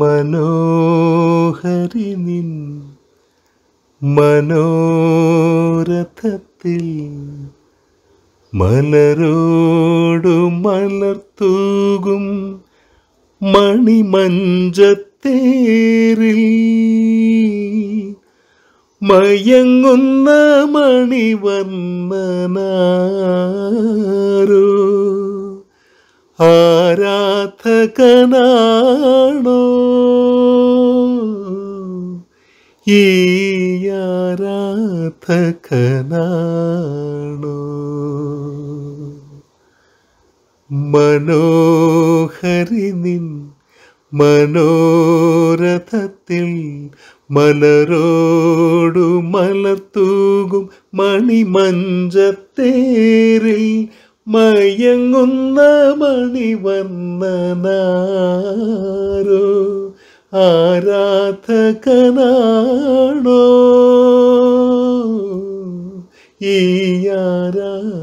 മനോഹരി നിൻ മനോരഥത്തിൽ മലരോടു മലർത്തൂകും മണിമഞ്ചത്തേരിൽ മയങ്ങുന്ന മണിവർണ്ണനാ ആരാധകനാണോ ഈ ആരാധകനാണോ മനോഹരി നിൻ മനോരഥത്തിൽ മലരോടു മലത്തൂകും മണിമഞ്ചത്തേരിൽ മയങ്ങുന്ന മണിവർണ്ണനാരോ ആരാധകനാണോ ഈ ആരാധകനാണോ